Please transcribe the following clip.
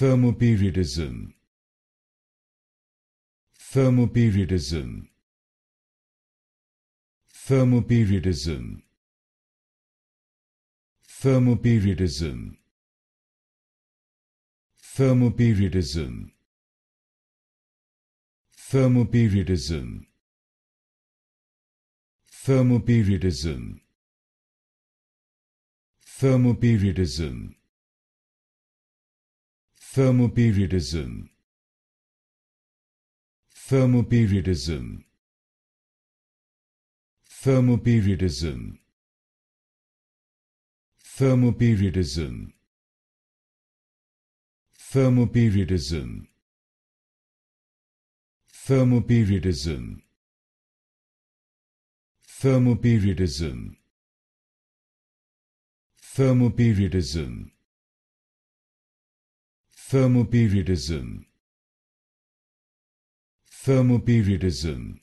thermoperiodism thermoperiodism thermoperiodism thermoperiodism thermoperiodism thermoperiodism thermoperiodism thermoperiodism Thermoperiodism Thermoperiodism Thermoperiodism Thermoperiodism Thermoperiodism Thermoperiodism Thermoperiodism Thermoperiodism Thermoperiodism Thermoperiodism